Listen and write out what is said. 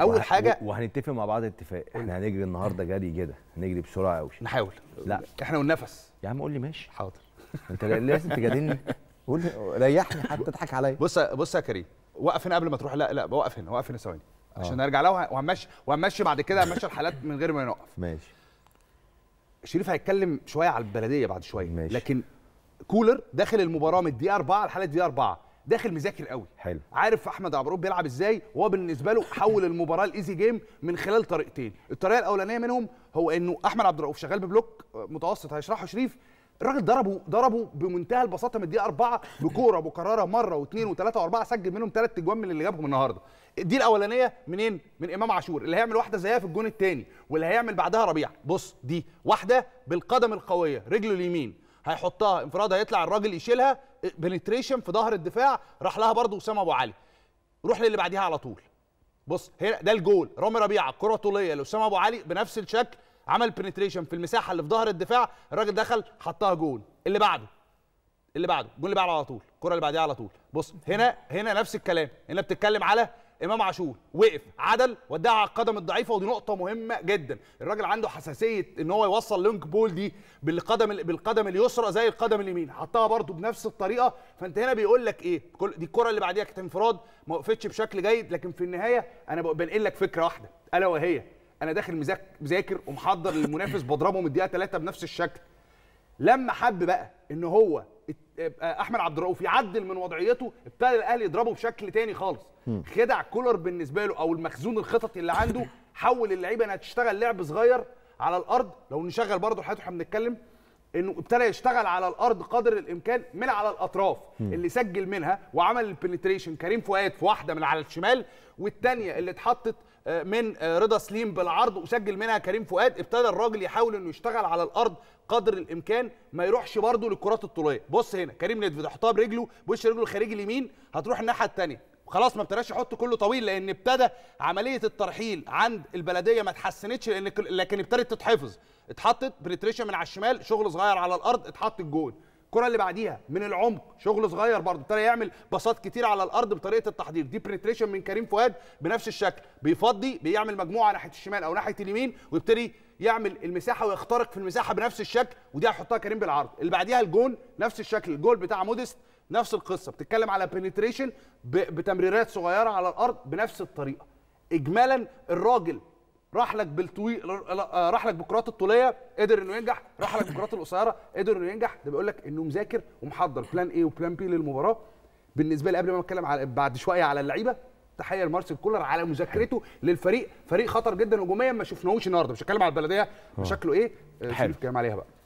اول حاجه وهنتفق مع بعض اتفاق احنا هنجري النهارده جري كده هنجري بسرعه قوي نحاول لا احنا والنفس يا عم قول لي ماشي حاضر انت لازم تجادلني قول ريحني حتى تضحك عليا بص بص يا كريم وقف هنا قبل ما تروح لا لا بوقف هنا وقف هنا ثواني آه. عشان ارجع لها وهمشي وهمشي بعد كده همشي الحالات من غير ما نوقف ماشي شريف هيتكلم شويه على البلديه بعد شويه ماشي. لكن كولر داخل المباراه من الدقيقه 4 لحد الدقيقه 4 داخل مذاكر قوي حلو عارف احمد عبروب بيلعب ازاي وهو بالنسبه له حول المباراه لايزي جيم من خلال طريقتين الطريقه الاولانيه منهم هو انه احمد عبد الرؤوف شغال ببلوك آه، متوسط هيشرحه شريف الراجل ضربه ضربه بمنتهى البساطه من الدقيقه اربعه بكوره مكرره مره واثنين وثلاثه واربعه سجل منهم ثلاث اجوان من اللي جابهم النهارده دي الاولانيه منين من امام عاشور اللي هيعمل واحده زيها في الجون الثاني واللي هيعمل بعدها ربيع بص دي واحده بالقدم القويه رجله اليمين هيحطها انفراد هيطلع الراجل يشيلها بنتريشن في ظهر الدفاع راح لها برضه اسامه ابو علي روح للي بعديها على طول بص هنا ده الجول رامي ربيعه كره طوليه لاسامه ابو علي بنفس الشكل عمل بنتريشن في المساحه اللي في ظهر الدفاع الراجل دخل حطها جول اللي بعده اللي بعده الجول اللي بعده على طول الكره اللي بعديها على طول بص هنا هنا نفس الكلام هنا بتتكلم على امام عاشور وقف عدل وداها على القدم الضعيفه ودي نقطه مهمه جدا الراجل عنده حساسيه ان هو يوصل لونج بول دي بالقدم بالقدم اليسرى زي القدم اليمين حطها برده بنفس الطريقه فانت هنا بيقول لك ايه دي الكره اللي بعديها كانت انفراد ما وقفتش بشكل جيد لكن في النهايه انا بنقل لك فكره واحده الا وهي انا داخل مذاكر ومحضر للمنافس بضربه من الدقيقه 3 بنفس الشكل لما حب بقى ان هو آه، احمد عبد الرؤوف يعدل من وضعيته ابتدى الاهلي يضربه بشكل تاني خالص خدع كولر بالنسبه له او المخزون الخططي اللي عنده حول اللعيبه انها تشتغل لعب صغير على الارض لو نشغل برضه حياته احنا بنتكلم انه ابتدى يشتغل على الارض قدر الامكان من على الاطراف م. اللي سجل منها وعمل البنتريشن كريم فؤاد في واحده من على الشمال والثانيه اللي اتحطت آه، من آه، رضا سليم بالعرض وسجل منها كريم فؤاد ابتدى الراجل يحاول انه يشتغل على الارض قدر الامكان ما يروحش برده للكرات الطوليه بص هنا كريم ندفد حطها برجله بوش رجله الخارجي اليمين هتروح الناحيه الثانيه خلاص ما ابتداش يحط كله طويل لان ابتدى عمليه الترحيل عند البلديه ما اتحسنتش لان لكن ابتدت تتحفظ اتحطت بريتريشن من على الشمال شغل صغير على الارض اتحط الجول الكره اللي بعديها من العمق شغل صغير برضه ابتدى يعمل باصات كتير على الارض بطريقه التحضير دي بريتريشن من كريم فؤاد بنفس الشكل بيفضي بيعمل مجموعه ناحيه الشمال او ناحيه اليمين ويبتدي يعمل المساحه ويخترق في المساحه بنفس الشكل ودي هيحطها كريم بالعرض اللي بعديها الجون نفس الشكل الجول بتاع مودست نفس القصه بتتكلم على بنتريشن بتمريرات صغيره على الارض بنفس الطريقه اجمالا الراجل راح لك بالطويل آه، راح لك بالكرات الطوليه قدر انه ينجح راح لك بالكرات القصيره قدر انه ينجح ده بيقول لك انه مذاكر ومحضر بلان ايه وبلان بي للمباراه بالنسبه لي قبل ما اتكلم على بعد شويه على اللعيبه تحيه لمارسيل كولر على مذاكرته للفريق فريق خطر جدا هجوميا ما شفناهوش النهارده مش هتكلم على البلديه آه. شكله ايه آه، شريف كلام عليها بقى